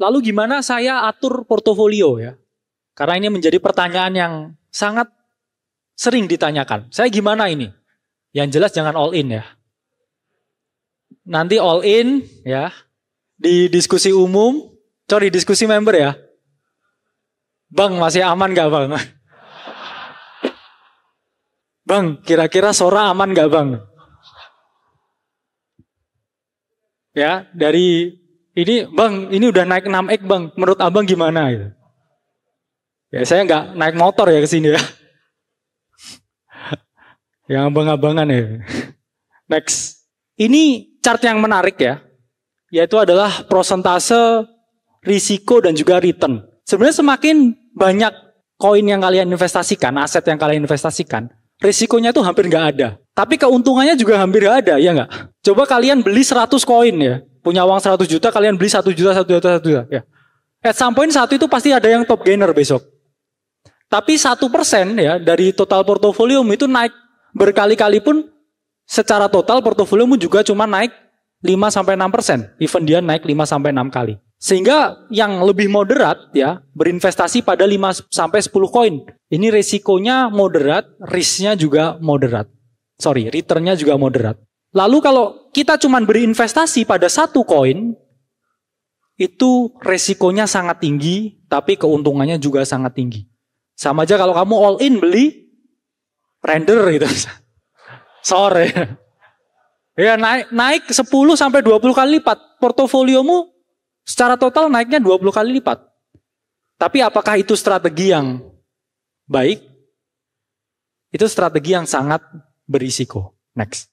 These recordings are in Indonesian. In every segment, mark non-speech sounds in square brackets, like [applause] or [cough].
Lalu gimana saya atur portofolio ya? Karena ini menjadi pertanyaan yang sangat sering ditanyakan. Saya gimana ini? Yang jelas jangan all in ya. Nanti all in ya di diskusi umum, sorry diskusi member ya. Bang masih aman gak bang? [laughs] Bang, kira-kira Sora aman gak bang? Ya, dari ini bang, ini udah naik 6 ek bang, menurut abang gimana? Gitu. Ya saya nggak naik motor ya ke sini ya. [laughs] yang abang-abangan ya. [laughs] Next. Ini chart yang menarik ya. Yaitu adalah prosentase risiko dan juga return. Sebenarnya semakin banyak koin yang kalian investasikan, aset yang kalian investasikan, risikonya itu hampir nggak ada. Tapi keuntungannya juga hampir nggak ada, ya nggak? Coba kalian beli 100 koin ya punya uang 100 juta kalian beli 1 juta 1 juta 1 juta ya. At some point satu itu pasti ada yang top gainer besok. Tapi satu persen ya dari total portofolio itu naik berkali-kali pun secara total portofolio juga cuma naik 5 sampai 6 persen. Even dia naik 5 sampai 6 kali. Sehingga yang lebih moderat ya berinvestasi pada 5 sampai 10 koin. Ini resikonya moderat, risknya juga moderat. Sorry, returnnya juga moderat. Lalu kalau kita cuma berinvestasi pada satu koin, itu resikonya sangat tinggi, tapi keuntungannya juga sangat tinggi. Sama aja kalau kamu all in beli render gitu. [laughs] Sore. Ya naik naik 10 sampai 20 kali lipat. Portofoliomu secara total naiknya 20 kali lipat. Tapi apakah itu strategi yang baik? Itu strategi yang sangat berisiko. Next.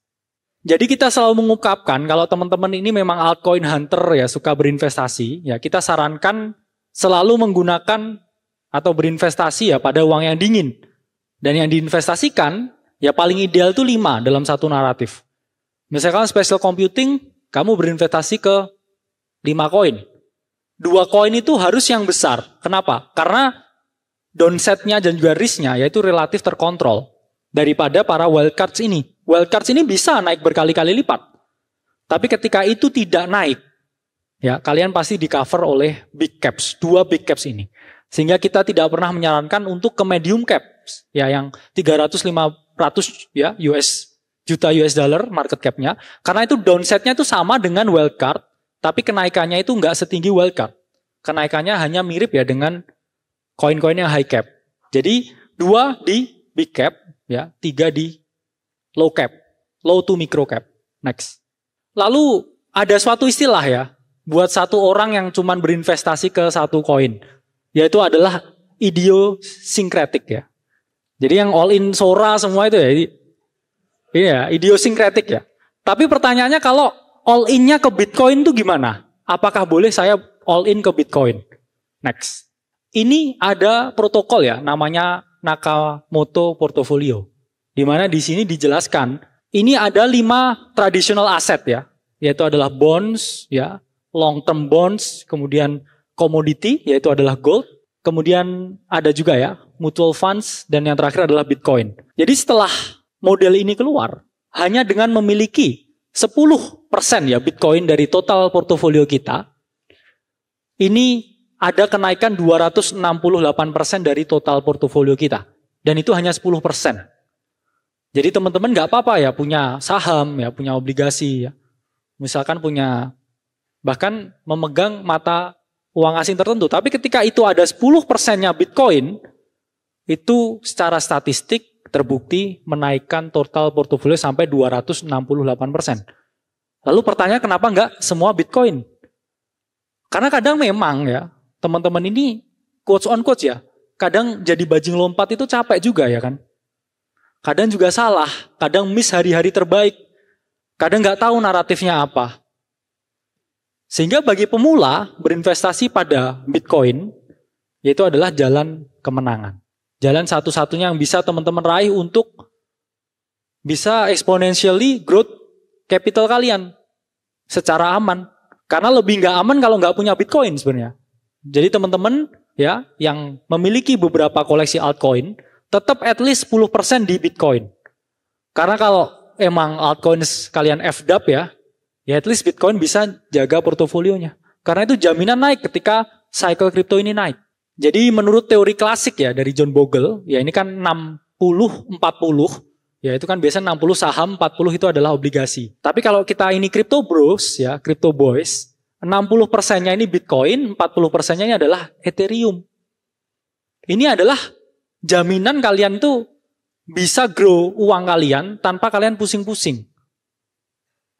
Jadi kita selalu mengungkapkan kalau teman-teman ini memang altcoin hunter ya suka berinvestasi, ya kita sarankan selalu menggunakan atau berinvestasi ya pada uang yang dingin. Dan yang diinvestasikan ya paling ideal tuh 5 dalam satu naratif. Misalkan special computing, kamu berinvestasi ke 5 koin. Dua koin itu harus yang besar. Kenapa? Karena downside-nya dan juga risk-nya yaitu relatif terkontrol daripada para wildcards ini. Cards ini bisa naik berkali-kali lipat. Tapi ketika itu tidak naik, ya kalian pasti di cover oleh big caps, dua big caps ini. Sehingga kita tidak pernah menyarankan untuk ke medium caps, ya yang 300 500 ya US juta US dollar market capnya, karena itu downside-nya itu sama dengan Card, tapi kenaikannya itu nggak setinggi Card, Kenaikannya hanya mirip ya dengan koin-koin yang high cap. Jadi dua di big cap, ya tiga di Low cap, low to micro cap. Next. Lalu ada suatu istilah ya buat satu orang yang cuman berinvestasi ke satu koin, yaitu adalah idiosinkretik ya. Jadi yang all in Sora semua itu ya, iya idiosinkretik ya. Tapi pertanyaannya kalau all innya ke Bitcoin itu gimana? Apakah boleh saya all in ke Bitcoin? Next. Ini ada protokol ya, namanya Nakamoto Portfolio. Di mana di sini dijelaskan, ini ada lima traditional aset ya, yaitu adalah bonds, ya, long term bonds, kemudian commodity yaitu adalah gold, kemudian ada juga ya, mutual funds, dan yang terakhir adalah bitcoin. Jadi setelah model ini keluar, hanya dengan memiliki 10% ya bitcoin dari total portofolio kita, ini ada kenaikan 268% dari total portofolio kita. Dan itu hanya 10%. Jadi teman-teman nggak apa-apa ya punya saham, ya punya obligasi, ya. misalkan punya bahkan memegang mata uang asing tertentu. Tapi ketika itu ada 10 persennya Bitcoin, itu secara statistik terbukti menaikkan total portofolio sampai 268 persen. Lalu pertanyaan kenapa nggak semua Bitcoin? Karena kadang memang ya teman-teman ini quotes on quotes ya, kadang jadi bajing lompat itu capek juga ya kan. Kadang juga salah, kadang miss hari-hari terbaik, kadang nggak tahu naratifnya apa. Sehingga bagi pemula berinvestasi pada Bitcoin yaitu adalah jalan kemenangan. Jalan satu-satunya yang bisa teman-teman raih untuk bisa exponentially growth capital kalian secara aman. Karena lebih nggak aman kalau nggak punya Bitcoin sebenarnya. Jadi teman-teman ya yang memiliki beberapa koleksi altcoin tetap at least 10% di Bitcoin. Karena kalau emang altcoins kalian FDAP ya, ya at least Bitcoin bisa jaga portofolionya. Karena itu jaminan naik ketika cycle crypto ini naik. Jadi menurut teori klasik ya dari John Bogle, ya ini kan 60 40 ya itu kan biasanya 60 saham, 40 itu adalah obligasi. Tapi kalau kita ini crypto bros ya, crypto boys, 60 persennya ini Bitcoin, 40 persennya ini adalah Ethereum. Ini adalah jaminan kalian tuh bisa grow uang kalian tanpa kalian pusing-pusing.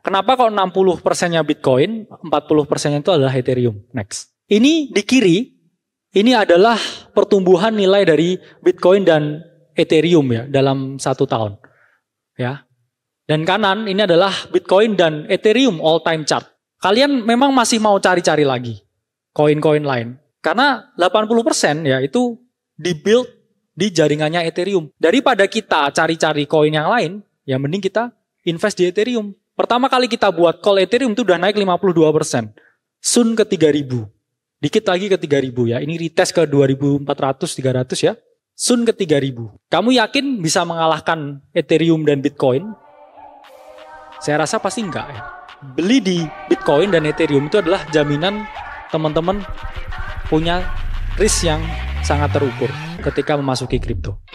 Kenapa kalau 60 persennya Bitcoin, 40 persennya itu adalah Ethereum. Next. Ini di kiri, ini adalah pertumbuhan nilai dari Bitcoin dan Ethereum ya dalam satu tahun. Ya. Dan kanan ini adalah Bitcoin dan Ethereum all time chart. Kalian memang masih mau cari-cari lagi koin-koin lain. Karena 80% persen ya itu dibuild di jaringannya Ethereum. Daripada kita cari-cari koin yang lain, ya mending kita invest di Ethereum. Pertama kali kita buat call Ethereum itu udah naik 52%. Soon ke 3000. Dikit lagi ke 3000 ya. Ini retest ke 2400, 300 ya. Soon ke 3000. Kamu yakin bisa mengalahkan Ethereum dan Bitcoin? Saya rasa pasti enggak ya. Beli di Bitcoin dan Ethereum itu adalah jaminan teman-teman punya risk yang sangat terukur ketika memasuki kripto.